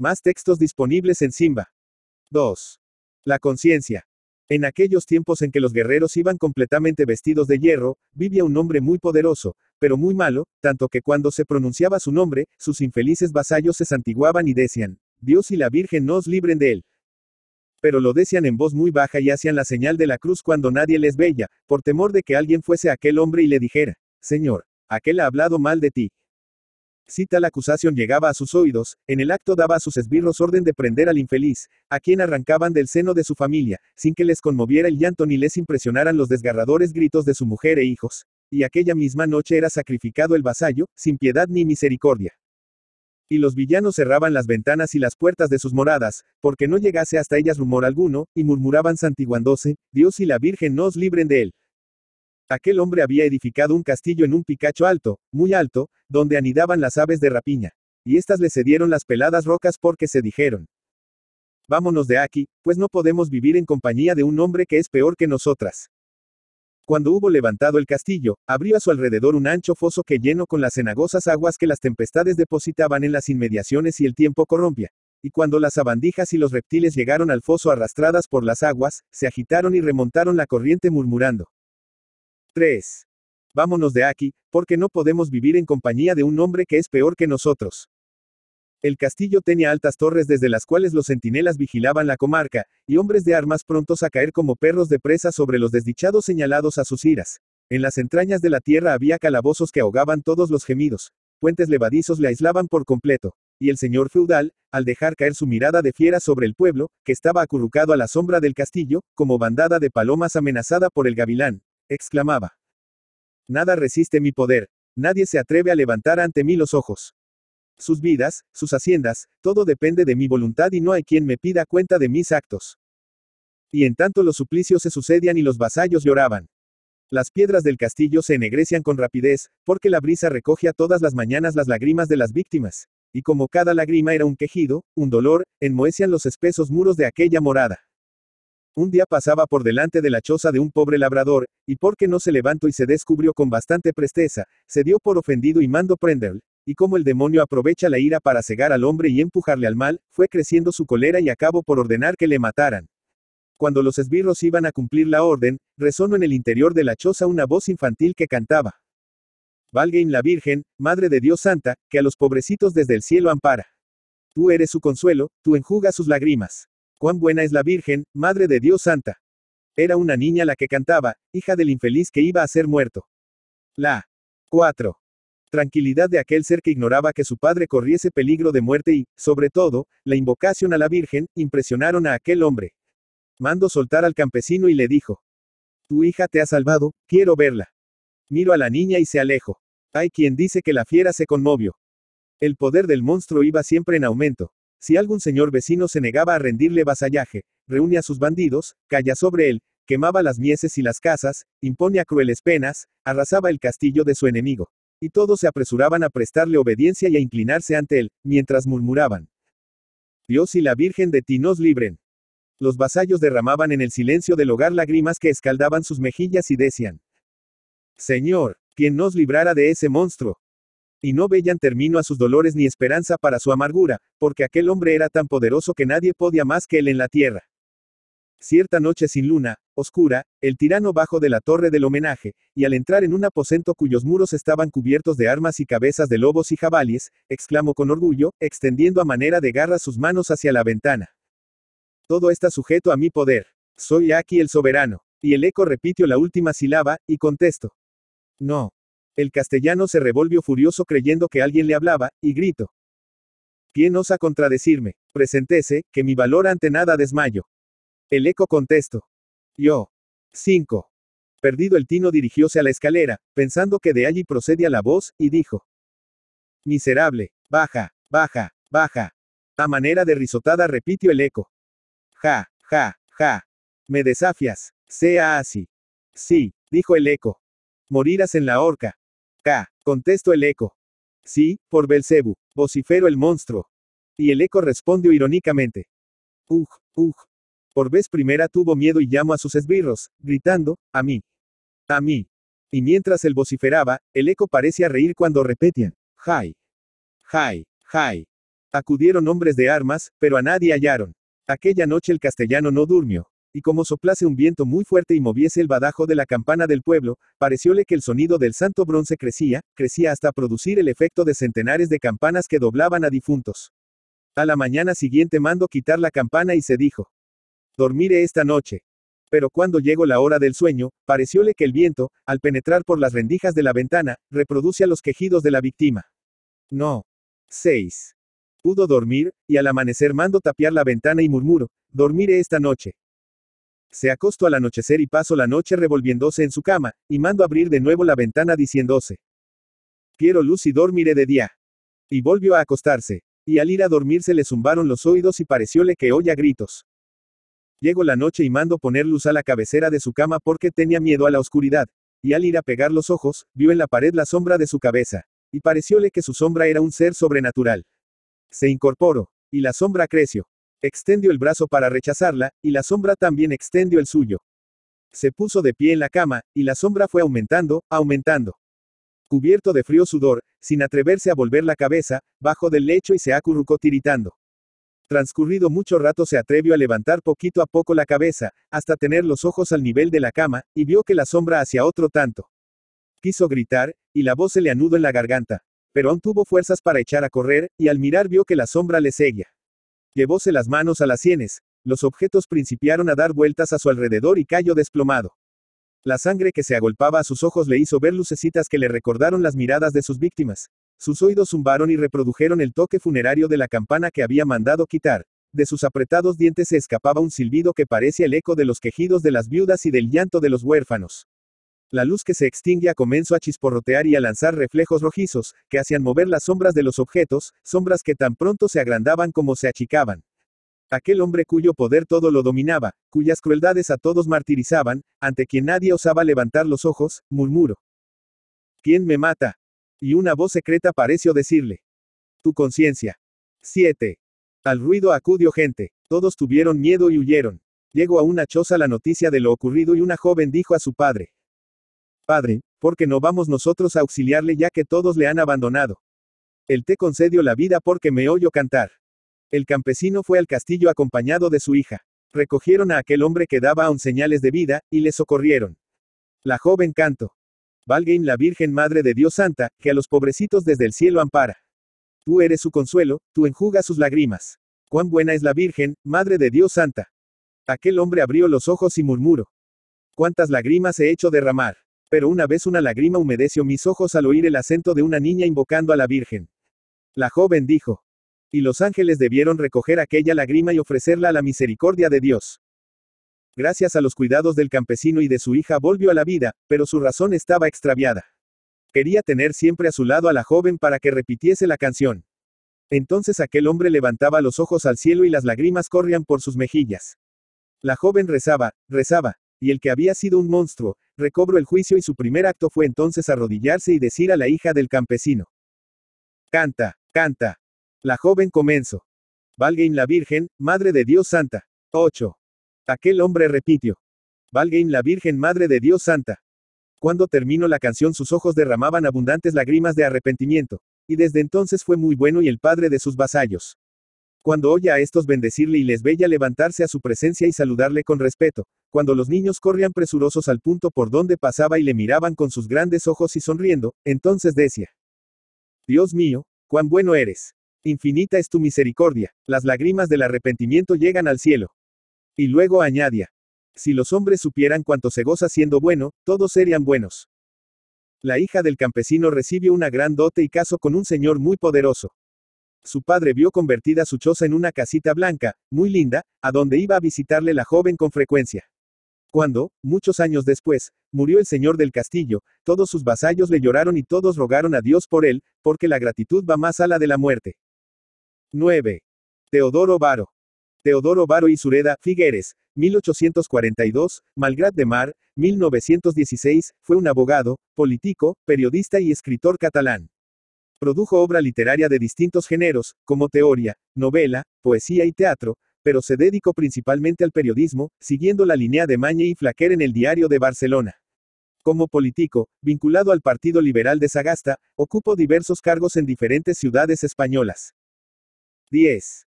Más textos disponibles en Simba. 2. La conciencia. En aquellos tiempos en que los guerreros iban completamente vestidos de hierro, vivía un hombre muy poderoso, pero muy malo, tanto que cuando se pronunciaba su nombre, sus infelices vasallos se santiguaban y decían, Dios y la Virgen nos libren de él. Pero lo decían en voz muy baja y hacían la señal de la cruz cuando nadie les veía, por temor de que alguien fuese aquel hombre y le dijera, Señor, aquel ha hablado mal de ti. Si tal acusación llegaba a sus oídos, en el acto daba a sus esbirros orden de prender al infeliz, a quien arrancaban del seno de su familia, sin que les conmoviera el llanto ni les impresionaran los desgarradores gritos de su mujer e hijos. Y aquella misma noche era sacrificado el vasallo, sin piedad ni misericordia y los villanos cerraban las ventanas y las puertas de sus moradas, porque no llegase hasta ellas rumor alguno, y murmuraban santiguándose, Dios y la Virgen nos libren de él. Aquel hombre había edificado un castillo en un picacho alto, muy alto, donde anidaban las aves de rapiña. Y éstas le cedieron las peladas rocas porque se dijeron. Vámonos de aquí, pues no podemos vivir en compañía de un hombre que es peor que nosotras. Cuando hubo levantado el castillo, abrió a su alrededor un ancho foso que llenó con las cenagosas aguas que las tempestades depositaban en las inmediaciones y el tiempo corrompía. Y cuando las sabandijas y los reptiles llegaron al foso arrastradas por las aguas, se agitaron y remontaron la corriente murmurando. 3. Vámonos de aquí, porque no podemos vivir en compañía de un hombre que es peor que nosotros. El castillo tenía altas torres desde las cuales los centinelas vigilaban la comarca, y hombres de armas prontos a caer como perros de presa sobre los desdichados señalados a sus iras. En las entrañas de la tierra había calabozos que ahogaban todos los gemidos, puentes levadizos le aislaban por completo, y el señor feudal, al dejar caer su mirada de fiera sobre el pueblo, que estaba acurrucado a la sombra del castillo, como bandada de palomas amenazada por el gavilán, exclamaba. Nada resiste mi poder, nadie se atreve a levantar ante mí los ojos. Sus vidas, sus haciendas, todo depende de mi voluntad y no hay quien me pida cuenta de mis actos. Y en tanto los suplicios se sucedían y los vasallos lloraban. Las piedras del castillo se ennegrecían con rapidez, porque la brisa recoge a todas las mañanas las lágrimas de las víctimas, y como cada lágrima era un quejido, un dolor, enmohecían los espesos muros de aquella morada. Un día pasaba por delante de la choza de un pobre labrador, y porque no se levantó y se descubrió con bastante presteza, se dio por ofendido y mandó prenderle. Y como el demonio aprovecha la ira para cegar al hombre y empujarle al mal, fue creciendo su colera y acabó por ordenar que le mataran. Cuando los esbirros iban a cumplir la orden, resonó en el interior de la choza una voz infantil que cantaba. en la Virgen, Madre de Dios Santa, que a los pobrecitos desde el cielo ampara. Tú eres su consuelo, tú enjugas sus lágrimas cuán buena es la Virgen, Madre de Dios Santa. Era una niña la que cantaba, hija del infeliz que iba a ser muerto. La 4. Tranquilidad de aquel ser que ignoraba que su padre corriese peligro de muerte y, sobre todo, la invocación a la Virgen, impresionaron a aquel hombre. Mandó soltar al campesino y le dijo, Tu hija te ha salvado, quiero verla. Miro a la niña y se alejo. Hay quien dice que la fiera se conmovió. El poder del monstruo iba siempre en aumento. Si algún señor vecino se negaba a rendirle vasallaje, reúne a sus bandidos, calla sobre él, quemaba las mieses y las casas, imponía crueles penas, arrasaba el castillo de su enemigo. Y todos se apresuraban a prestarle obediencia y a inclinarse ante él, mientras murmuraban. Dios y la Virgen de ti nos libren. Los vasallos derramaban en el silencio del hogar lágrimas que escaldaban sus mejillas y decían, Señor, quien nos librara de ese monstruo. Y no veían término a sus dolores ni esperanza para su amargura, porque aquel hombre era tan poderoso que nadie podía más que él en la tierra. Cierta noche sin luna, oscura, el tirano bajó de la torre del homenaje, y al entrar en un aposento cuyos muros estaban cubiertos de armas y cabezas de lobos y jabalíes, exclamó con orgullo, extendiendo a manera de garra sus manos hacia la ventana. Todo está sujeto a mi poder. Soy aquí el soberano. Y el eco repitió la última sílaba, y contesto. No. El castellano se revolvió furioso creyendo que alguien le hablaba, y gritó. ¿Quién osa contradecirme? Presentese, que mi valor ante nada desmayo. El eco contestó. Yo. 5. Perdido el tino dirigióse a la escalera, pensando que de allí procedía la voz, y dijo. Miserable. Baja, baja, baja. A manera de risotada repitió el eco. Ja, ja, ja. Me desafias. Sea así. Sí, dijo el eco. Morirás en la horca. K. Contesto el eco. Sí, por Belcebú. Vocifero el monstruo. Y el eco respondió irónicamente. Ugh, ugh. Por vez primera tuvo miedo y llamó a sus esbirros, gritando, a mí. A mí. Y mientras él vociferaba, el eco parecía reír cuando repetían, Jai. Jai. Jai. Acudieron hombres de armas, pero a nadie hallaron. Aquella noche el castellano no durmió y como soplase un viento muy fuerte y moviese el badajo de la campana del pueblo, parecióle que el sonido del santo bronce crecía, crecía hasta producir el efecto de centenares de campanas que doblaban a difuntos. A la mañana siguiente mandó quitar la campana y se dijo, dormiré esta noche. Pero cuando llegó la hora del sueño, parecióle que el viento, al penetrar por las rendijas de la ventana, reproduce a los quejidos de la víctima. No. 6. Pudo dormir, y al amanecer mando tapiar la ventana y murmuró, dormiré esta noche. Se acostó al anochecer y pasó la noche revolviéndose en su cama, y mandó abrir de nuevo la ventana diciéndose. Quiero luz y dormiré de día. Y volvió a acostarse. Y al ir a dormirse le zumbaron los oídos y parecióle que oía gritos. Llegó la noche y mandó poner luz a la cabecera de su cama porque tenía miedo a la oscuridad. Y al ir a pegar los ojos, vio en la pared la sombra de su cabeza. Y parecióle que su sombra era un ser sobrenatural. Se incorporó. Y la sombra creció. Extendió el brazo para rechazarla, y la sombra también extendió el suyo. Se puso de pie en la cama, y la sombra fue aumentando, aumentando. Cubierto de frío sudor, sin atreverse a volver la cabeza, bajo del lecho y se acurrucó tiritando. Transcurrido mucho rato se atrevió a levantar poquito a poco la cabeza, hasta tener los ojos al nivel de la cama, y vio que la sombra hacia otro tanto. Quiso gritar, y la voz se le anudó en la garganta. Pero aún tuvo fuerzas para echar a correr, y al mirar vio que la sombra le seguía. Llevóse las manos a las sienes, los objetos principiaron a dar vueltas a su alrededor y cayó desplomado. La sangre que se agolpaba a sus ojos le hizo ver lucecitas que le recordaron las miradas de sus víctimas. Sus oídos zumbaron y reprodujeron el toque funerario de la campana que había mandado quitar. De sus apretados dientes se escapaba un silbido que parecía el eco de los quejidos de las viudas y del llanto de los huérfanos. La luz que se extinguía comenzó a chisporrotear y a lanzar reflejos rojizos, que hacían mover las sombras de los objetos, sombras que tan pronto se agrandaban como se achicaban. Aquel hombre cuyo poder todo lo dominaba, cuyas crueldades a todos martirizaban, ante quien nadie osaba levantar los ojos, murmuró. ¿Quién me mata? Y una voz secreta pareció decirle. Tu conciencia. 7. Al ruido acudió gente. Todos tuvieron miedo y huyeron. Llegó a una choza la noticia de lo ocurrido y una joven dijo a su padre, Padre, porque no vamos nosotros a auxiliarle ya que todos le han abandonado. Él te concedió la vida porque me oyó cantar. El campesino fue al castillo acompañado de su hija. Recogieron a aquel hombre que daba aún señales de vida, y le socorrieron. La joven canto. Valgain la Virgen Madre de Dios Santa, que a los pobrecitos desde el cielo ampara. Tú eres su consuelo, tú enjugas sus lágrimas. Cuán buena es la Virgen, Madre de Dios Santa. Aquel hombre abrió los ojos y murmuró. Cuántas lágrimas he hecho derramar. Pero una vez una lágrima humedeció mis ojos al oír el acento de una niña invocando a la Virgen. La joven dijo. Y los ángeles debieron recoger aquella lágrima y ofrecerla a la misericordia de Dios. Gracias a los cuidados del campesino y de su hija volvió a la vida, pero su razón estaba extraviada. Quería tener siempre a su lado a la joven para que repitiese la canción. Entonces aquel hombre levantaba los ojos al cielo y las lágrimas corrían por sus mejillas. La joven rezaba, rezaba, y el que había sido un monstruo, recobró el juicio y su primer acto fue entonces arrodillarse y decir a la hija del campesino. Canta, canta. La joven comenzó. Valgain la Virgen, Madre de Dios Santa. 8. Aquel hombre repitió. Valgain la Virgen, Madre de Dios Santa. Cuando terminó la canción sus ojos derramaban abundantes lágrimas de arrepentimiento, y desde entonces fue muy bueno y el padre de sus vasallos. Cuando oye a estos bendecirle y les veía levantarse a su presencia y saludarle con respeto, cuando los niños corrían presurosos al punto por donde pasaba y le miraban con sus grandes ojos y sonriendo, entonces decía, Dios mío, cuán bueno eres. Infinita es tu misericordia, las lágrimas del arrepentimiento llegan al cielo. Y luego añadía, si los hombres supieran cuánto se goza siendo bueno, todos serían buenos. La hija del campesino recibe una gran dote y caso con un señor muy poderoso. Su padre vio convertida su choza en una casita blanca, muy linda, a donde iba a visitarle la joven con frecuencia. Cuando, muchos años después, murió el señor del castillo, todos sus vasallos le lloraron y todos rogaron a Dios por él, porque la gratitud va más a la de la muerte. 9. Teodoro Varo. Teodoro Varo y Sureda, Figueres, 1842, Malgrat de Mar, 1916, fue un abogado, político, periodista y escritor catalán. Produjo obra literaria de distintos géneros, como teoría, novela, poesía y teatro, pero se dedicó principalmente al periodismo, siguiendo la línea de Mañe y Flaquer en el Diario de Barcelona. Como político, vinculado al Partido Liberal de Sagasta, ocupó diversos cargos en diferentes ciudades españolas. 10.